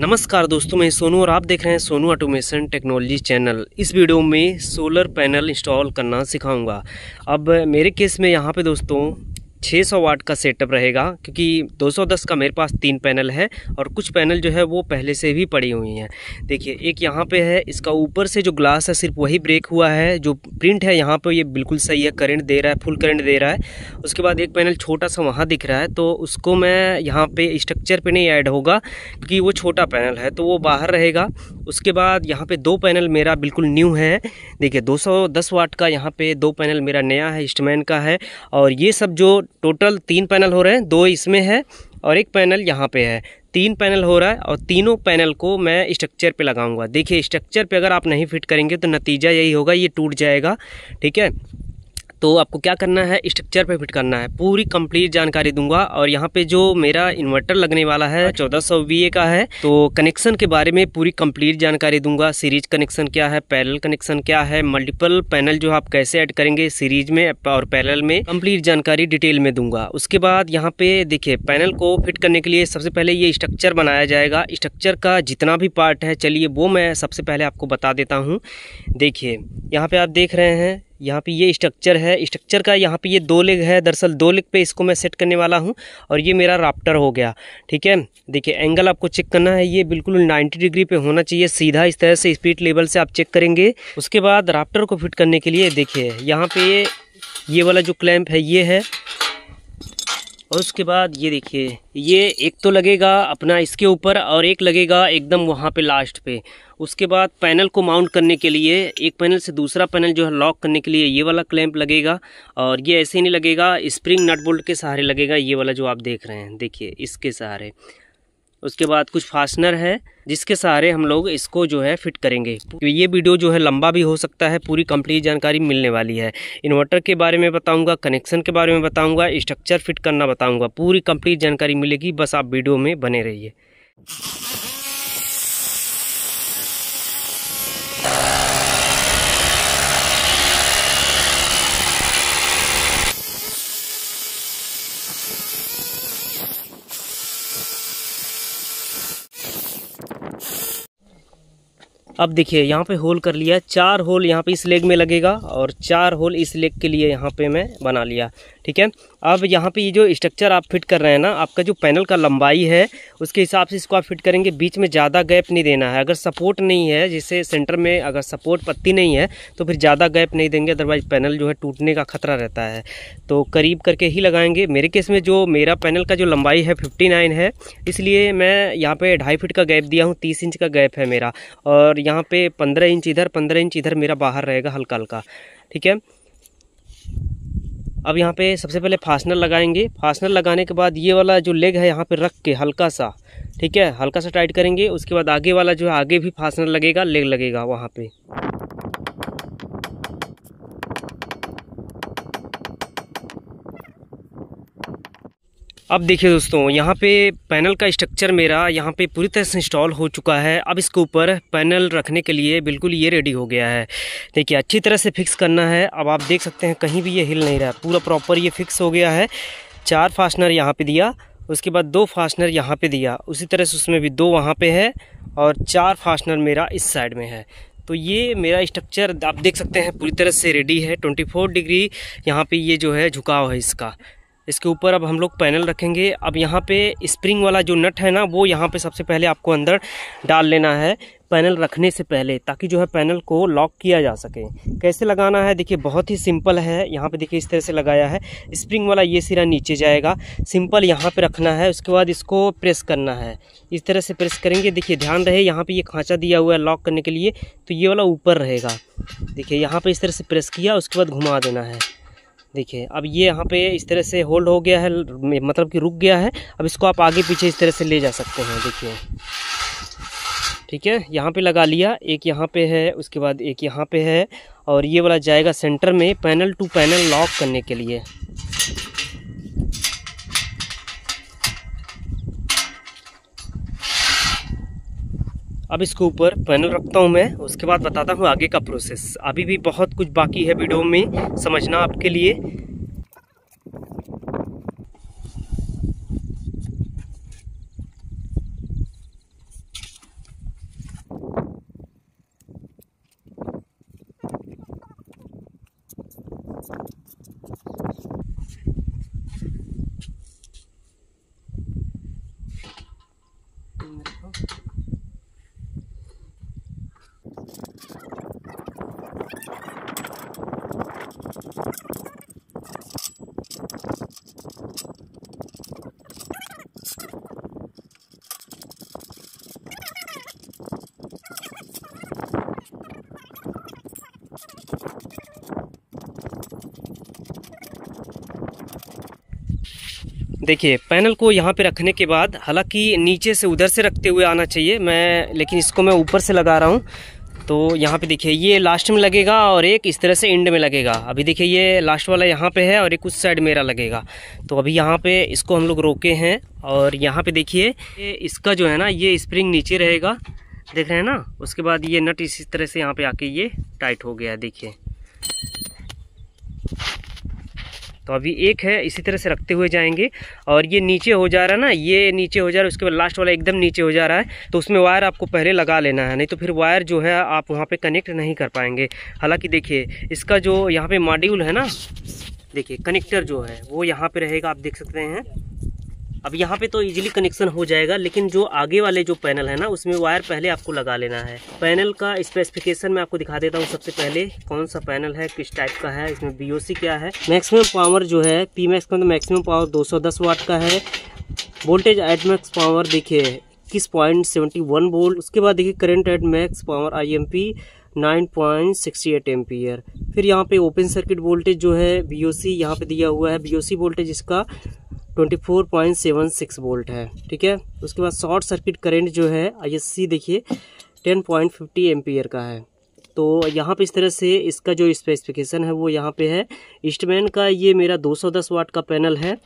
नमस्कार दोस्तों मैं सोनू और आप देख रहे हैं सोनू ऑटोमेशन टेक्नोलॉजी चैनल इस वीडियो में सोलर पैनल इंस्टॉल करना सिखाऊंगा अब मेरे केस में यहाँ पे दोस्तों 600 वाट का सेटअप रहेगा क्योंकि 210 का मेरे पास तीन पैनल है और कुछ पैनल जो है वो पहले से भी पड़ी हुई हैं देखिए एक यहाँ पे है इसका ऊपर से जो ग्लास है सिर्फ वही ब्रेक हुआ है जो प्रिंट है यहाँ पर ये बिल्कुल सही है करंट दे रहा है फुल करंट दे रहा है उसके बाद एक पैनल छोटा सा वहाँ दिख रहा है तो उसको मैं यहाँ पर स्ट्रक्चर पर नहीं ऐड होगा क्योंकि वो छोटा पैनल है तो वो बाहर रहेगा उसके बाद यहाँ पर दो पैनल मेरा बिल्कुल न्यू है देखिए दो वाट का यहाँ पर दो पैनल मेरा नया है इस्टमैन का है और ये सब जो टोटल तीन पैनल हो रहे हैं दो इसमें है और एक पैनल यहाँ पे है तीन पैनल हो रहा है और तीनों पैनल को मैं स्ट्रक्चर पे लगाऊंगा देखिए स्ट्रक्चर पे अगर आप नहीं फिट करेंगे तो नतीजा यही होगा ये टूट जाएगा ठीक है तो आपको क्या करना है स्ट्रक्चर पे फिट करना है पूरी कंप्लीट जानकारी दूंगा और यहाँ पे जो मेरा इन्वर्टर लगने वाला है चौदह सौ का है तो कनेक्शन के बारे में पूरी कंप्लीट जानकारी दूंगा सीरीज कनेक्शन क्या है पैरल कनेक्शन क्या है मल्टीपल पैनल जो आप कैसे ऐड करेंगे सीरीज में और पैरल में कम्प्लीट जानकारी डिटेल में दूंगा उसके बाद यहाँ पे देखिए पैनल को फिट करने के लिए सबसे पहले ये स्ट्रक्चर बनाया जाएगा स्ट्रक्चर का जितना भी पार्ट है चलिए वो मैं सबसे पहले आपको बता देता हूँ देखिए यहाँ पे आप देख रहे हैं यहाँ पे ये स्ट्रक्चर है स्ट्रक्चर का यहाँ पे ये दो लेग है दरअसल दो लेग पे इसको मैं सेट करने वाला हूँ और ये मेरा राप्टर हो गया ठीक है देखिए एंगल आपको चेक करना है ये बिल्कुल 90 डिग्री पे होना चाहिए सीधा इस तरह से स्पीड लेवल से आप चेक करेंगे उसके बाद राप्टर को फिट करने के लिए देखिए यहाँ पे ये वाला जो क्लैम्प है ये है और उसके बाद ये देखिए ये एक तो लगेगा अपना इसके ऊपर और एक लगेगा एकदम वहाँ पे लास्ट पे उसके बाद पैनल को माउंट करने के लिए एक पैनल से दूसरा पैनल जो है लॉक करने के लिए ये वाला क्लैंप लगेगा और ये ऐसे ही नहीं लगेगा स्प्रिंग नट बोल्ट के सहारे लगेगा ये वाला जो आप देख रहे हैं देखिए इसके सहारे उसके बाद कुछ फास्टनर है जिसके सहारे हम लोग इसको जो है फिट करेंगे ये वीडियो जो है लंबा भी हो सकता है पूरी कंप्लीट जानकारी मिलने वाली है इन्वर्टर के बारे में बताऊंगा कनेक्शन के बारे में बताऊंगा स्ट्रक्चर फिट करना बताऊंगा पूरी कंप्लीट जानकारी मिलेगी बस आप वीडियो में बने रहिए अब देखिए यहाँ पे होल कर लिया चार होल यहाँ पे इस लेग में लगेगा और चार होल इस लेग के लिए यहाँ पे मैं बना लिया ठीक है अब यहाँ पे ये जो स्ट्रक्चर आप फिट कर रहे हैं ना आपका जो पैनल का लंबाई है उसके हिसाब से इसको आप फिट करेंगे बीच में ज़्यादा गैप नहीं देना है अगर सपोर्ट नहीं है जैसे सेंटर में अगर सपोर्ट पत्ती नहीं है तो फिर ज़्यादा गैप नहीं देंगे अदरवाइज पैनल जो है टूटने का खतरा रहता है तो करीब करके ही लगाएंगे मेरे केस में जो मेरा पैनल का जो लंबाई है फिफ्टी है इसलिए मैं यहाँ पर ढाई फिट का गैप दिया हूँ तीस इंच का गैप है मेरा और यहाँ पे पंद्रह इंच इधर पंद्रह इंच इधर मेरा बाहर रहेगा हल्का हल्का ठीक है अब यहाँ पे सबसे पहले फासनर लगाएंगे फासनर लगाने के बाद ये वाला जो लेग है यहाँ पे रख के हल्का सा ठीक है हल्का सा टाइट करेंगे उसके बाद आगे वाला जो है आगे भी फासनर लगेगा लेग लगेगा वहाँ पे अब देखिए दोस्तों यहाँ पे पैनल का स्ट्रक्चर मेरा यहाँ पे पूरी तरह से इंस्टॉल हो चुका है अब इसके ऊपर पैनल रखने के लिए बिल्कुल ये रेडी हो गया है देखिए अच्छी तरह से फिक्स करना है अब आप देख सकते हैं कहीं भी ये हिल नहीं रहा पूरा प्रॉपर ये फिक्स हो गया है चार फास्टनर यहाँ पर दिया उसके बाद दो फास्टनर यहाँ पर दिया उसी तरह से उसमें भी दो वहाँ पर है और चार फास्टनर मेरा इस साइड में है तो ये मेरा स्ट्रक्चर आप देख सकते हैं पूरी तरह से रेडी है 24 डिग्री यहाँ पे ये जो है झुकाव है इसका इसके ऊपर अब हम लोग पैनल रखेंगे अब यहाँ पे स्प्रिंग वाला जो नट है ना वो यहाँ पे सबसे पहले आपको अंदर डाल लेना है पैनल रखने से पहले ताकि जो है पैनल को लॉक किया जा सके कैसे लगाना है देखिए बहुत ही सिंपल है यहाँ पे देखिए इस तरह से लगाया है स्प्रिंग वाला ये सिरा नीचे जाएगा सिंपल यहाँ पे रखना है उसके बाद इसको प्रेस करना है इस तरह से प्रेस करेंगे देखिए ध्यान रहे यहाँ पे ये खांचा दिया हुआ है लॉक करने के लिए तो ये वाला ऊपर रहेगा देखिए यहाँ पर इस तरह से प्रेस किया उसके बाद घुमा देना है देखिए अब ये यहाँ पे इस तरह से होल्ड हो गया है मतलब कि रुक गया है अब इसको आप आगे पीछे इस तरह से ले जा सकते हैं देखिए ठीक है यहाँ पे लगा लिया एक यहाँ पे है उसके बाद एक यहाँ पे है और ये वाला जाएगा सेंटर में पैनल टू पैनल लॉक करने के लिए अब इसको ऊपर पैनल रखता हूँ मैं उसके बाद बताता हूँ आगे का प्रोसेस अभी भी बहुत कुछ बाकी है वीडियो में समझना आपके लिए देखिए पैनल को यहाँ पे रखने के बाद हालांकि नीचे से उधर से रखते हुए आना चाहिए मैं लेकिन इसको मैं ऊपर से लगा रहा हूँ तो यहाँ पे देखिए ये लास्ट में लगेगा और एक इस तरह से एंड में लगेगा अभी देखिए ये लास्ट वाला यहाँ पे है और एक उस साइड मेरा लगेगा तो अभी यहाँ पे इसको हम लोग रोके हैं और यहाँ पे देखिए इसका जो है ना ये स्प्रिंग नीचे रहेगा देख रहे हैं ना उसके बाद ये नट इसी तरह से यहाँ पे आके ये टाइट हो गया देखिए तो अभी एक है इसी तरह से रखते हुए जाएंगे और ये नीचे हो जा रहा है ना ये नीचे हो जा रहा है उसके बाद लास्ट वाला एकदम नीचे हो जा रहा है तो उसमें वायर आपको पहले लगा लेना है नहीं तो फिर वायर जो है आप वहाँ पर कनेक्ट नहीं कर पाएंगे हालाँकि देखिए इसका जो यहाँ पर मॉड्यूल है ना देखिए कनेक्टर जो है वो यहाँ पर रहेगा आप देख सकते हैं अब यहाँ पे तो इजीली कनेक्शन हो जाएगा लेकिन जो आगे वाले जो पैनल है ना उसमें वायर पहले आपको लगा लेना है पैनल का स्पेसिफिकेशन मैं आपको दिखा देता हूँ सबसे पहले कौन सा पैनल है किस टाइप का है इसमें बी क्या है मैक्सिमम पावर जो है पी मैक्स का तो मैक्सिमम पावर 210 वाट का है वोल्टेज एट मैक्स पावर देखिए इक्कीस पॉइंट सेवेंटी वन वोल्ट उसके बाद देखिए current at max power I M P nine point sixty eight ampere फिर यहाँ पे ओपन सर्किट वोल्टेज जो है बी ओ सी यहाँ पे दिया हुआ है बी ओ सी वोल्टेज इसका 24.76 वोल्ट है ठीक है उसके बाद शॉर्ट सर्किट करंट जो है एस सी देखिए 10.50 एयर का है तो यहाँ पे इस तरह से इसका जो स्पेसिफिकेशन है वो यहाँ पे है ईस्टमैन का ये मेरा 210 वाट का पैनल है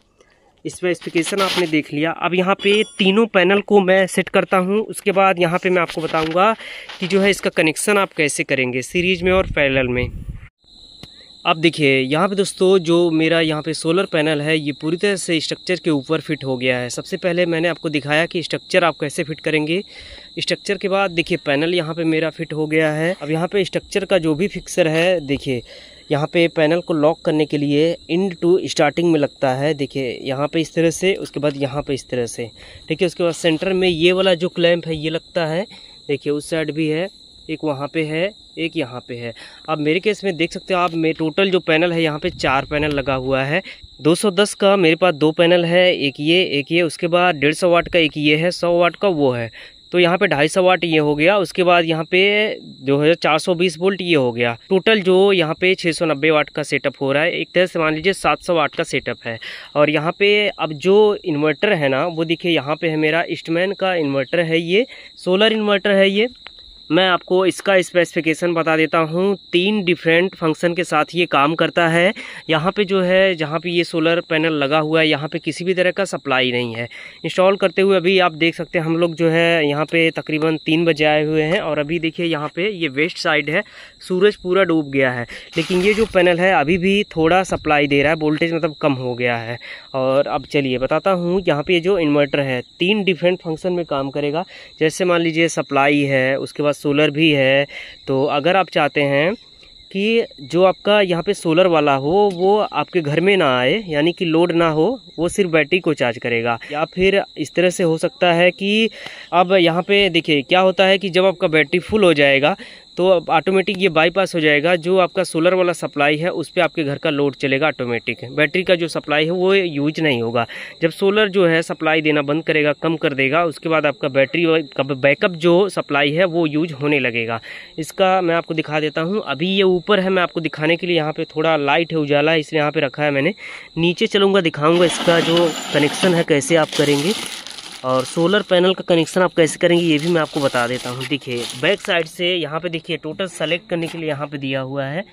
स्पेसिफिकेशन आपने देख लिया अब यहाँ पे तीनों पैनल को मैं सेट करता हूँ उसके बाद यहाँ पे मैं आपको बताऊँगा कि जो है इसका कनेक्शन आप कैसे करेंगे सीरीज में और पैरेलल में अब देखिए यहाँ पे दोस्तों जो मेरा यहाँ पे सोलर पैनल है ये पूरी तरह से स्ट्रक्चर के ऊपर फिट हो गया है सबसे पहले मैंने आपको दिखाया कि स्ट्रक्चर आप कैसे फिट करेंगे स्ट्रक्चर के बाद देखिए पैनल यहाँ पे मेरा फिट हो गया है अब यहाँ पे स्ट्रक्चर का जो भी फिक्सर है देखिए यहाँ पे पैनल को लॉक करने के लिए इंड टू स्टार्टिंग में लगता है देखिए यहाँ पे इस तरह से उसके बाद यहाँ पे इस तरह से ठीक है उसके बाद सेंटर में ये वाला जो क्लैम्प है ये लगता है देखिए उस साइड भी है एक वहाँ पे है एक यहाँ पे है अब मेरे केस में देख सकते हो आप मेरे टोटल जो पैनल है यहाँ पे चार पैनल लगा हुआ है 210 का मेरे पास दो पैनल है एक ये एक ये उसके बाद डेढ़ सौ वाट का एक ये है सौ वाट का वो है तो यहाँ पे ढाई सौ वाट ये हो गया उसके बाद यहाँ पे जो है चार सौ बीस वोल्ट ये हो गया टोटल जो यहाँ पे छः सौ नब्बे वाट का सेटअप हो रहा है एक तरह से मान लीजिए सात सौ वाट का सेटअप है और यहाँ पे अब जो इन्वर्टर है ना वो देखिए यहाँ पे है मेरा ईस्टमैन का इन्वर्टर है ये सोलर इन्वर्टर है ये मैं आपको इसका स्पेसिफिकेशन बता देता हूँ तीन डिफरेंट फंक्शन के साथ ये काम करता है यहाँ पे जो है जहाँ पे ये सोलर पैनल लगा हुआ है यहाँ पे किसी भी तरह का सप्लाई नहीं है इंस्टॉल करते हुए अभी आप देख सकते हैं हम लोग जो है यहाँ पे तकरीबन तीन बजे आए हुए हैं और अभी देखिए यहाँ पे ये वेस्ट साइड है सूरज पूरा डूब गया है लेकिन ये जो पैनल है अभी भी थोड़ा सप्लाई दे रहा है वोल्टेज मतलब कम हो गया है और अब चलिए बताता हूँ यहाँ पर जो इन्वर्टर है तीन डिफरेंट फंक्शन में काम करेगा जैसे मान लीजिए सप्लाई है उसके बाद सोलर भी है तो अगर आप चाहते हैं कि जो आपका यहाँ पे सोलर वाला हो वो आपके घर में ना आए यानी कि लोड ना हो वो सिर्फ बैटरी को चार्ज करेगा या फिर इस तरह से हो सकता है कि अब यहाँ पे देखिए क्या होता है कि जब आपका बैटरी फुल हो जाएगा तो ऑटोमेटिक ये बाईपास हो जाएगा जो आपका सोलर वाला सप्लाई है उस पर आपके घर का लोड चलेगा ऑटोमेटिक बैटरी का जो सप्लाई है वो यूज नहीं होगा जब सोलर जो है सप्लाई देना बंद करेगा कम कर देगा उसके बाद आपका बैटरी का बैकअप जो सप्लाई है वो यूज होने लगेगा इसका मैं आपको दिखा देता हूँ अभी ये ऊपर है मैं आपको दिखाने के लिए यहाँ पर थोड़ा लाइट है उजाला है इसलिए यहाँ पर रखा है मैंने नीचे चलूँगा दिखाऊँगा इसका जो कनेक्शन है कैसे आप करेंगे और सोलर पैनल का कनेक्शन आप कैसे करेंगे ये भी मैं आपको बता देता हूँ देखिए बैक साइड से यहाँ पे देखिए टोटल सेलेक्ट करने के लिए यहाँ पे दिया हुआ है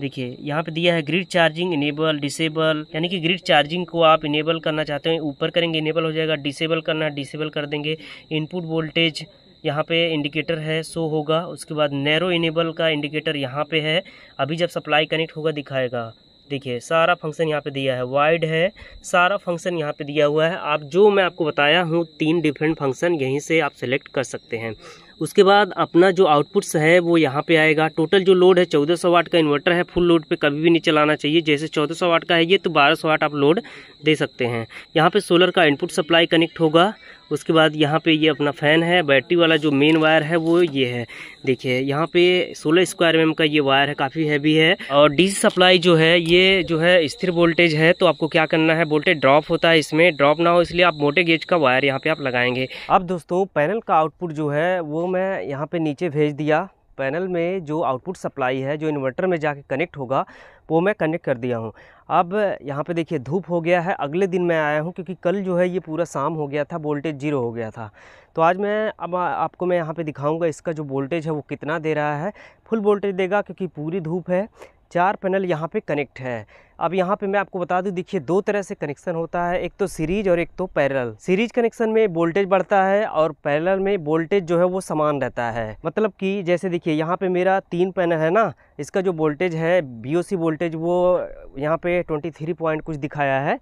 देखिए यहाँ पे दिया है ग्रिड चार्जिंग इनेबल डिसेबल यानी कि ग्रिड चार्जिंग को आप इनेबल करना चाहते हैं ऊपर करेंगे इनेबल हो जाएगा डिसेबल करना डिसेबल कर देंगे इनपुट वोल्टेज यहाँ पे इंडिकेटर है सो होगा उसके बाद नैरो इनेबल का इंडिकेटर यहाँ पे है अभी जब सप्लाई कनेक्ट होगा दिखाएगा देखिए सारा फंक्शन यहाँ पे दिया है वाइड है सारा फंक्शन यहाँ पे दिया हुआ है आप जो मैं आपको बताया हूँ तीन डिफरेंट फंक्शन यहीं से आप सेलेक्ट कर सकते हैं उसके बाद अपना जो आउटपुट्स है वो यहाँ पे आएगा टोटल जो लोड है 1400 वाट का इन्वर्टर है फुल लोड पे कभी भी नहीं चलाना चाहिए जैसे 1400 वाट का है ये तो 1200 वाट आप लोड दे सकते हैं यहाँ पे सोलर का इनपुट सप्लाई कनेक्ट होगा उसके बाद यहाँ पे ये अपना फ़ैन है बैटरी वाला जो मेन वायर है वो ये है देखिए यहाँ पे 16 स्क्वायर एम का ये वायर है काफ़ी हैवी है और डीसी सप्लाई जो है ये जो है स्थिर वोल्टेज है तो आपको क्या करना है वोल्टेज ड्रॉप होता है इसमें ड्रॉप ना हो इसलिए आप मोटे गेज का वायर यहाँ पर आप लगाएंगे अब दोस्तों पैनल का आउटपुट जो है वो मैं यहाँ पर नीचे भेज दिया पैनल में जो आउटपुट सप्लाई है जो इन्वर्टर में जाके कनेक्ट होगा वो मैं कनेक्ट कर दिया हूँ अब यहाँ पे देखिए धूप हो गया है अगले दिन मैं आया हूँ क्योंकि कल जो है ये पूरा शाम हो गया था वोल्टेज जीरो हो गया था तो आज मैं अब आपको मैं यहाँ पे दिखाऊंगा इसका जो वोल्टेज है वो कितना दे रहा है फुल वोल्टेज देगा क्योंकि पूरी धूप है चार पैनल यहाँ पर कनेक्ट है अब यहाँ पे मैं आपको बता दूँ देखिए दो तरह से कनेक्शन होता है एक तो सीरीज और एक तो पैरल सीरीज कनेक्शन में वोल्टेज बढ़ता है और पैरल में वोल्टेज जो है वो समान रहता है मतलब कि जैसे देखिए यहाँ पे मेरा तीन पैनल है ना इसका जो वोल्टेज है बी वोल्टेज वो यहाँ पे ट्वेंटी थ्री पॉइंट कुछ दिखाया है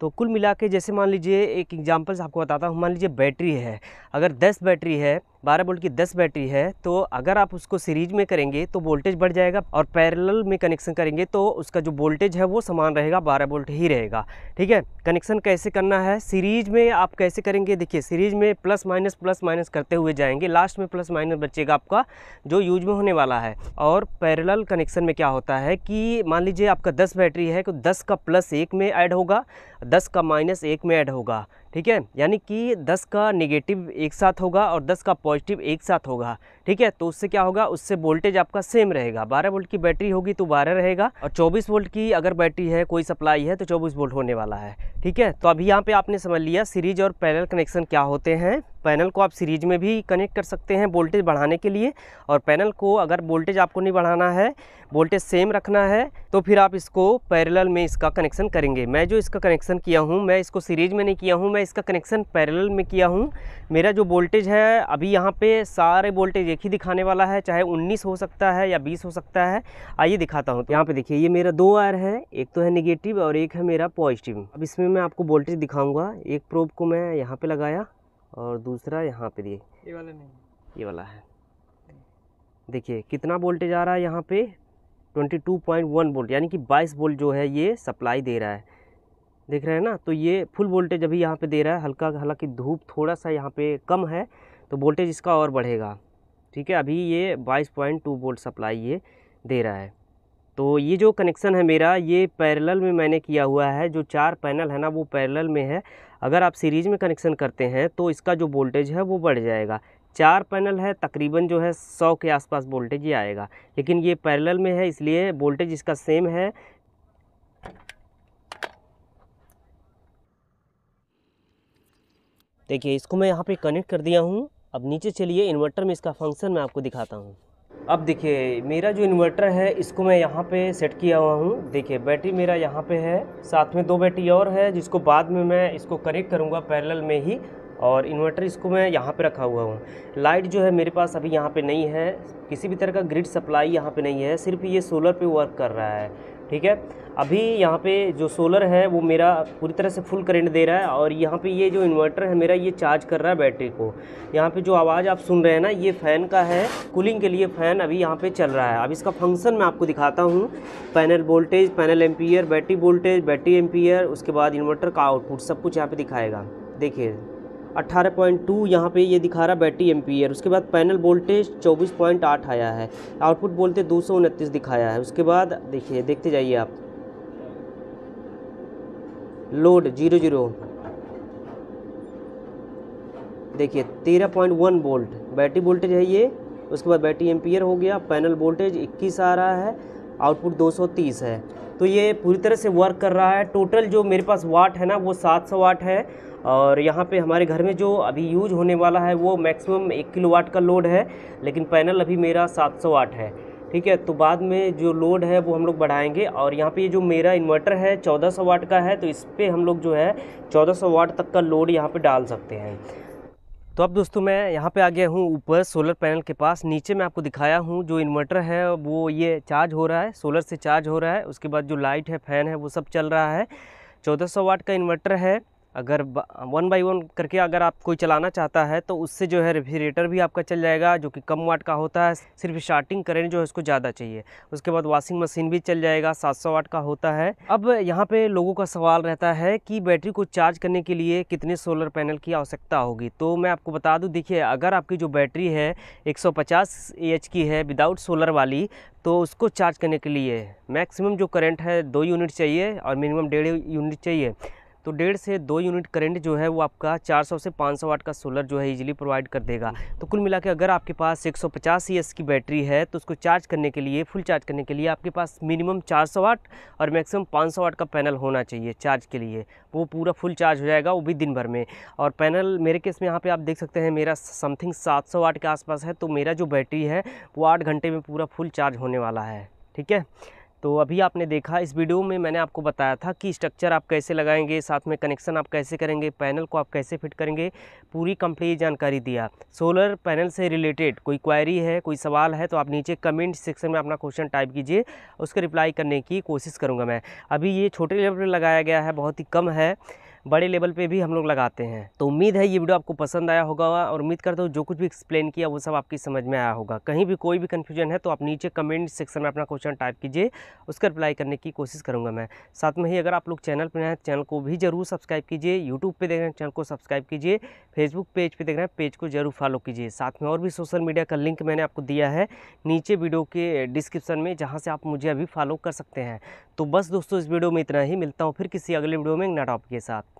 तो कुल मिला के जैसे मान लीजिए एक एग्जाम्पल्स आपको बताता हूँ मान लीजिए बैटरी है अगर दस बैटरी है 12 वोल्ट की 10 बैटरी है तो अगर आप उसको सीरीज में करेंगे तो वोल्टेज बढ़ जाएगा और पैरेलल में कनेक्शन करेंगे तो उसका जो वोल्टेज है वो समान रहेगा 12 वोल्ट ही रहेगा ठीक है कनेक्शन कैसे करना है सीरीज में आप कैसे करेंगे देखिए सीरीज में प्लस माइनस प्लस माइनस करते हुए जाएंगे लास्ट में प्लस माइनस बचेगा आपका जो यूज में होने वाला है और पैरल कनेक्शन में क्या होता है कि मान लीजिए आपका दस बैटरी है तो दस का प्लस एक में ऐड होगा दस का माइनस एक में ऐड होगा ठीक है यानी कि 10 का नेगेटिव एक साथ होगा और 10 का पॉजिटिव एक साथ होगा ठीक है तो उससे क्या होगा उससे वोल्टेज आपका सेम रहेगा 12 वोल्ट की बैटरी होगी तो 12 रहेगा और 24 वोल्ट की अगर बैटरी है कोई सप्लाई है तो 24 वोल्ट होने वाला है ठीक है तो अभी यहाँ पे आपने समझ लिया सीरीज और पैरल कनेक्शन क्या होते हैं पैनल को आप सीरीज में भी कनेक्ट कर सकते हैं वोल्टेज बढ़ाने के लिए और पैनल को अगर वोल्टेज आपको नहीं बढ़ाना है वोल्टेज सेम रखना है तो फिर आप इसको पैरेलल में इसका कनेक्शन करेंगे मैं जो इसका कनेक्शन किया हूँ मैं इसको सीरीज में नहीं किया हूँ मैं इसका कनेक्शन पैरेलल में किया हूँ मेरा जो वोल्टेज है अभी यहाँ पर सारे वोल्टेज एक ही दिखाने वाला है चाहे उन्नीस हो सकता है या बीस हो सकता है आइए दिखाता हूँ तो यहाँ पर देखिए ये मेरा दो आयर है एक तो है निगेटिव और एक है मेरा पॉजिटिव अब इसमें मैं आपको वोल्टेज दिखाऊँगा एक प्रोब को मैं यहाँ पर लगाया और दूसरा यहाँ पे दिए ये वाला नहीं ये वाला है देखिए कितना वोल्टेज आ रहा है यहाँ पे 22.1 वोल्ट यानी कि 22 वोल्ट जो है ये सप्लाई दे रहा है देख रहे हैं ना तो ये फुल वोल्टेज अभी यहाँ पे दे रहा है हल्का हालांकि धूप थोड़ा सा यहाँ पे कम है तो वोल्टेज इसका और बढ़ेगा ठीक है अभी ये 22.2 वोल्ट सप्लाई ये दे रहा है तो ये जो कनेक्शन है मेरा ये पैरेलल में मैंने किया हुआ है जो चार पैनल है ना वो पैरेलल में है अगर आप सीरीज़ में कनेक्शन करते हैं तो इसका जो वोल्टेज है वो बढ़ जाएगा चार पैनल है तकरीबन जो है सौ के आसपास वोल्टेज ये आएगा लेकिन ये पैरेलल में है इसलिए वोल्टेज इसका सेम है देखिए इसको मैं यहाँ पे कनेक्ट कर दिया हूँ अब नीचे चलिए इन्वर्टर में इसका फंक्शन मैं आपको दिखाता हूँ अब देखिए मेरा जो इन्वर्टर है इसको मैं यहाँ पे सेट किया हुआ हूँ देखिए बैटरी मेरा यहाँ पे है साथ में दो बैटरी और है जिसको बाद में मैं इसको कनेक्ट करूँगा पैरेलल में ही और इन्वर्टर इसको मैं यहाँ पे रखा हुआ हूँ लाइट जो है मेरे पास अभी यहाँ पे नहीं है किसी भी तरह का ग्रिड सप्लाई यहाँ पे नहीं है सिर्फ ये सोलर पे वर्क कर रहा है ठीक है अभी यहाँ पे जो सोलर है वो मेरा पूरी तरह से फुल करंट दे रहा है और यहाँ पे ये जो इन्वर्टर है मेरा ये चार्ज कर रहा है बैटरी को यहाँ पे जो आवाज़ आप सुन रहे हैं ना ये फ़ैन का है कूलिंग के लिए फ़ैन अभी यहाँ पे चल रहा है अब इसका फंक्शन मैं आपको दिखाता हूँ panel voltage panel ampere battery voltage battery ampere उसके बाद इन्वर्टर का आउटपुट सब कुछ यहाँ पर दिखाएगा देखिए अट्ठारह पॉइंट टू यहाँ पर ये दिखा रहा बैटरी एम्पियर उसके बाद पैनल वोल्टेज चौबीस पॉइंट आठ आया है आउटपुट बोलते दो सौ उनतीस दिखाया है उसके बाद देखिए देखते जाइए आप लोड जीरो जीरो देखिए तेरह point one volt battery voltage है ये उसके बाद बैटरी एम्पियर हो गया पैनल वोल्टेज इक्कीस आ रहा है आउटपुट 230 है तो ये पूरी तरह से वर्क कर रहा है टोटल जो मेरे पास वाट है ना वो 700 वाट है और यहाँ पे हमारे घर में जो अभी यूज होने वाला है वो मैक्सिमम एक किलो वाट का लोड है लेकिन पैनल अभी मेरा 700 वाट है ठीक है तो बाद में जो लोड है वो हम लोग बढ़ाएंगे और यहाँ पे ये जो मेरा इन्वर्टर है 1400 वाट का है तो इस पर हम लोग जो है 1400 वाट तक का लोड यहाँ पे डाल सकते हैं तो अब दोस्तों मैं यहाँ पे आ गया हूँ ऊपर सोलर पैनल के पास नीचे मैं आपको दिखाया हूँ जो इन्वर्टर है वो ये चार्ज हो रहा है सोलर से चार्ज हो रहा है उसके बाद जो लाइट है फैन है वो सब चल रहा है 1400 वाट का इन्वर्टर है अगर वन बाई वन करके अगर आप कोई चलाना चाहता है तो उससे जो है रेफ्रिजरेटर भी आपका चल जाएगा जो कि कम वाट का होता है सिर्फ स्टार्टिंग करेंट जो है उसको ज़्यादा चाहिए उसके बाद वॉशिंग मशीन भी चल जाएगा 700 वाट का होता है अब यहाँ पे लोगों का सवाल रहता है कि बैटरी को चार्ज करने के लिए कितने सोलर पैनल की आवश्यकता होगी तो मैं आपको बता दूँ देखिए अगर आपकी जो बैटरी है एक सौ की है विदाउट सोलर वाली तो उसको चार्ज करने के लिए मैक्सिमम जो करंट है दो यूनिट चाहिए और मिनिमम डेढ़ यूनिट चाहिए तो डेढ़ से दो यूनिट करंट जो है वो आपका 400 से 500 वाट का सोलर जो है इजीली प्रोवाइड कर देगा तो कुल मिला के अगर आपके पास 150 सौ की बैटरी है तो उसको चार्ज करने के लिए फुल चार्ज करने के लिए आपके पास मिनिमम 400 वाट और मैक्सिमम 500 वाट का पैनल होना चाहिए चार्ज के लिए वो पूरा फुल चार्ज हो जाएगा वो भी दिन भर में और पैनल मेरे केस में यहाँ पर आप देख सकते हैं मेरा समथिंग सात वाट के आसपास है तो मेरा जो बैटरी है वो आठ घंटे में पूरा फुल चार्ज होने वाला है ठीक है तो अभी आपने देखा इस वीडियो में मैंने आपको बताया था कि स्ट्रक्चर आप कैसे लगाएंगे साथ में कनेक्शन आप कैसे करेंगे पैनल को आप कैसे फिट करेंगे पूरी कंप्लीट जानकारी दिया सोलर पैनल से रिलेटेड कोई क्वायरी है कोई सवाल है तो आप नीचे कमेंट सेक्शन में अपना क्वेश्चन टाइप कीजिए उसके रिप्लाई करने की कोशिश करूँगा मैं अभी ये छोटे लेवल पर लगाया गया है बहुत ही कम है बड़े लेवल पे भी हम लोग लगाते हैं तो उम्मीद है ये वीडियो आपको पसंद आया होगा और उम्मीद करता हूँ जो कुछ भी एक्सप्लेन किया वो सब आपकी समझ में आया होगा कहीं भी कोई भी कन्फ्यूजन है तो आप नीचे कमेंट सेक्शन में अपना क्वेश्चन टाइप कीजिए उसका रिप्लाई करने की कोशिश करूँगा मैं साथ में ही अगर आप लोग चैनल पर हैं चैनल को भी जरूर सब्सक्राइब कीजिए यूट्यूब पर देख रहे हैं चैनल को सब्सक्राइब कीजिए फेसबुक पेज पर देख रहे हैं पेज को जरूर फॉलो कीजिए साथ में और भी सोशल मीडिया का लिंक मैंने आपको दिया है नीचे वीडियो के डिस्क्रिप्शन में जहाँ से आप मुझे अभी फॉलो कर सकते हैं तो बस दोस्तों इस वीडियो में इतना ही मिलता हूँ फिर किसी अगले वीडियो में एक नाटॉप के साथ